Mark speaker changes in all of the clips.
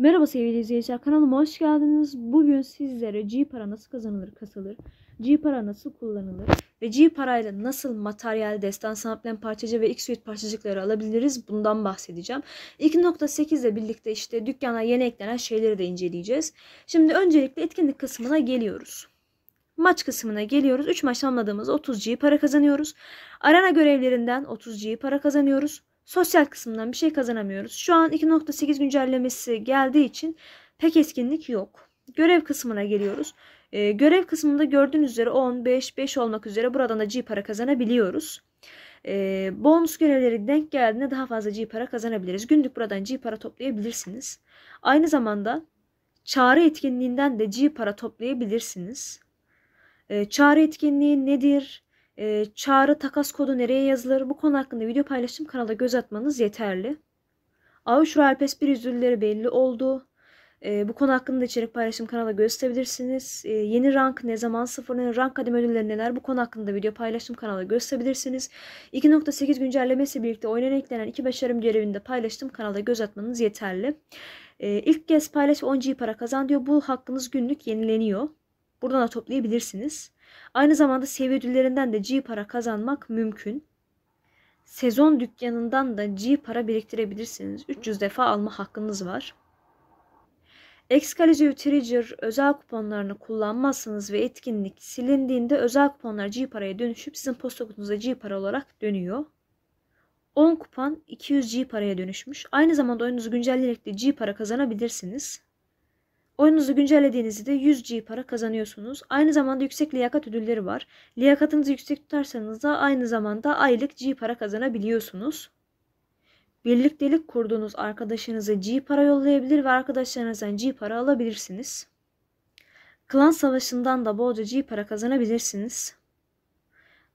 Speaker 1: Merhaba sevgili izleyiciler kanalıma hoş geldiniz. Bugün sizlere G para nasıl kazanılır, kasılır, G para nasıl kullanılır ve G parayla nasıl materyal, destan, sanatlen parçacı ve X suite parçacıkları alabiliriz bundan bahsedeceğim. 2.8 ile birlikte işte dükkana yeni eklenen şeyleri de inceleyeceğiz. Şimdi öncelikle etkinlik kısmına geliyoruz. Maç kısmına geliyoruz. 3 maç tamamladığımızda 30 G para kazanıyoruz. Arena görevlerinden 30 G para kazanıyoruz. Sosyal kısımdan bir şey kazanamıyoruz. Şu an 2.8 güncellemesi geldiği için pek eskinlik yok. Görev kısmına geliyoruz. E, görev kısmında gördüğünüz üzere 10, 5, 5 olmak üzere buradan da G para kazanabiliyoruz. E, bonus görevleri denk geldiğinde daha fazla G para kazanabiliriz. Günlük buradan G para toplayabilirsiniz. Aynı zamanda çağrı etkinliğinden de G para toplayabilirsiniz. E, çağrı etkinliği nedir? e, çağrı takas kodu nereye yazılır? Bu konu hakkında video paylaştım kanala göz atmanız yeterli. Avuşra Alpes 1 üzülleri belli oldu. E, bu konu hakkında içerik paylaştım kanala gösterebilirsiniz. E, yeni rank ne zaman sıfırlanır, rank kadem ödülleri neler bu konu hakkında video paylaştım kanala gösterebilirsiniz. 2.8 güncellemesi birlikte oyuna eklenen 2 başarım görevinde paylaştım kanala göz atmanız yeterli. E, ilk kez paylaş 10G para kazan diyor. Bu hakkınız günlük yenileniyor. Buradan da toplayabilirsiniz. Aynı zamanda seviye ödüllerinden de G para kazanmak mümkün. Sezon dükkanından da G para biriktirebilirsiniz. 300 defa alma hakkınız var. Excalibur Treasure özel kuponlarını kullanmazsanız ve etkinlik silindiğinde özel kuponlar G paraya dönüşüp sizin posta kutunuza G para olarak dönüyor. 10 kupon 200 G paraya dönüşmüş. Aynı zamanda oyununuzu güncelleyerek de G para kazanabilirsiniz. Oyununuzu güncellediğinizde 100G para kazanıyorsunuz. Aynı zamanda yüksek liyakat ödülleri var. Liyakatınızı yüksek tutarsanız da aynı zamanda aylık G para kazanabiliyorsunuz. Birliktelik kurduğunuz arkadaşınıza G para yollayabilir ve arkadaşlarınızdan G para alabilirsiniz. Klan savaşından da bolca G para kazanabilirsiniz.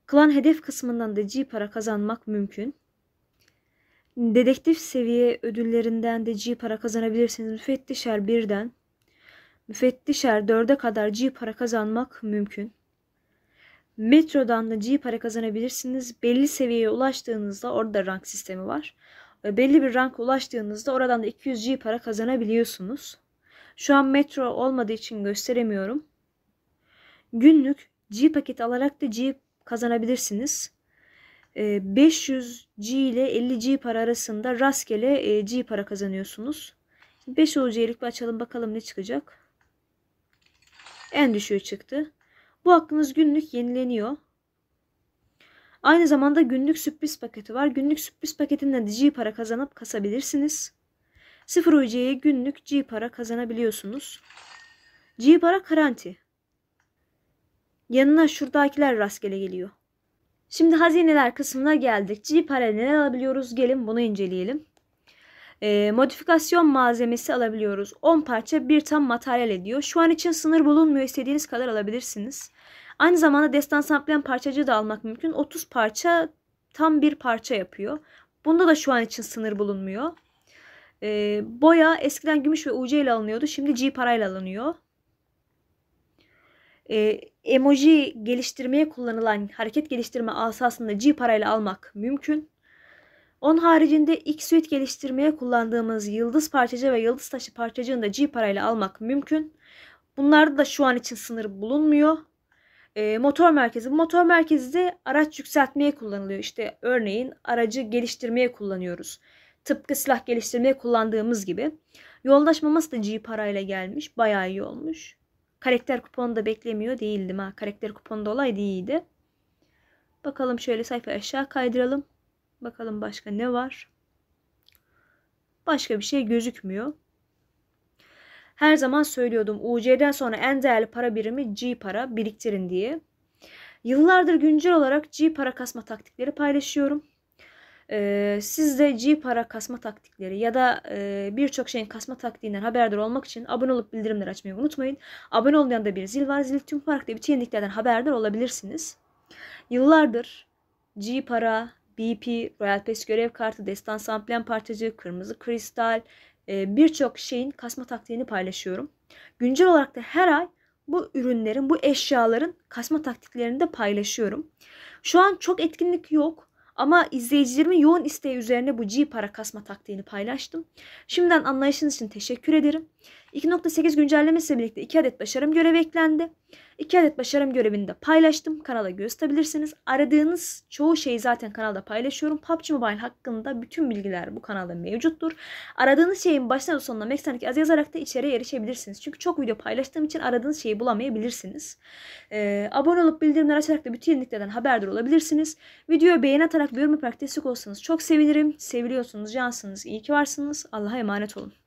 Speaker 1: Klan hedef kısmından da G para kazanmak mümkün. Dedektif seviye ödüllerinden de G para kazanabilirsiniz. Müfettişer birden müfettişer dörde kadar G para kazanmak mümkün. Metrodan da G para kazanabilirsiniz. Belli seviyeye ulaştığınızda orada rank sistemi var. Belli bir rank ulaştığınızda oradan da 200 G para kazanabiliyorsunuz. Şu an metro olmadığı için gösteremiyorum. Günlük G paket alarak da G kazanabilirsiniz. 500 ee, G ile 50 G para arasında rastgele e, G para kazanıyorsunuz. 5 OC'lik bir açalım bakalım ne çıkacak. En düşüğü çıktı. Bu hakkınız günlük yenileniyor. Aynı zamanda günlük sürpriz paketi var. Günlük sürpriz paketinden de G para kazanıp kasabilirsiniz. 0 UC'ye günlük G para kazanabiliyorsunuz. G para garanti. Yanına şuradakiler rastgele geliyor. Şimdi hazineler kısmına geldik. G para neler alabiliyoruz? Gelin bunu inceleyelim e, modifikasyon malzemesi alabiliyoruz. 10 parça bir tam materyal ediyor. Şu an için sınır bulunmuyor. İstediğiniz kadar alabilirsiniz. Aynı zamanda destan sampleyen parçacı da almak mümkün. 30 parça tam bir parça yapıyor. Bunda da şu an için sınır bulunmuyor. E, boya eskiden gümüş ve UC ile alınıyordu. Şimdi G parayla alınıyor. E, emoji geliştirmeye kullanılan hareket geliştirme asasında G parayla almak mümkün. Onun haricinde X suit geliştirmeye kullandığımız yıldız parçacı ve yıldız taşı parçacığını da G parayla almak mümkün. Bunlarda da şu an için sınır bulunmuyor. E, motor merkezi. motor merkezi de araç yükseltmeye kullanılıyor. İşte örneğin aracı geliştirmeye kullanıyoruz. Tıpkı silah geliştirmeye kullandığımız gibi. Yoldaş maması da G parayla gelmiş. Bayağı iyi olmuş. Karakter kuponu da beklemiyor değildim ha. Karakter kuponu da olay değildi. Bakalım şöyle sayfa aşağı kaydıralım. Bakalım başka ne var? Başka bir şey gözükmüyor. Her zaman söylüyordum UC'den sonra en değerli para birimi G para biriktirin diye. Yıllardır güncel olarak G para kasma taktikleri paylaşıyorum. Ee, siz de G para kasma taktikleri ya da e, birçok şeyin kasma taktiğinden haberdar olmak için abone olup bildirimleri açmayı unutmayın. Abone olun yanında bir zil var. Zil tüm farklı bir yeniliklerden haberdar olabilirsiniz. Yıllardır G para, BP, Royal Pass görev kartı, destan samplen parçacığı, kırmızı kristal, e, birçok şeyin kasma taktiğini paylaşıyorum. Güncel olarak da her ay bu ürünlerin, bu eşyaların kasma taktiklerini de paylaşıyorum. Şu an çok etkinlik yok ama izleyicilerimin yoğun isteği üzerine bu G para kasma taktiğini paylaştım. Şimdiden anlayışınız için teşekkür ederim. 2.8 güncellemesiyle birlikte 2 adet başarım görevi eklendi. 2 adet başarım görevini de paylaştım. Kanala gösterebilirsiniz. Aradığınız çoğu şeyi zaten kanalda paylaşıyorum. PUBG Mobile hakkında bütün bilgiler bu kanalda mevcuttur. Aradığınız şeyin baştan sonuna Meksanik az yazarak da içeriye erişebilirsiniz. Çünkü çok video paylaştığım için aradığınız şeyi bulamayabilirsiniz. Ee, abone olup bildirimler açarak da bütün yeniliklerden haberdar olabilirsiniz. Videoya beğen atarak ve yorum yaparak destek olsanız çok sevinirim. Seviliyorsunuz, cansınız, iyi ki varsınız. Allah'a emanet olun.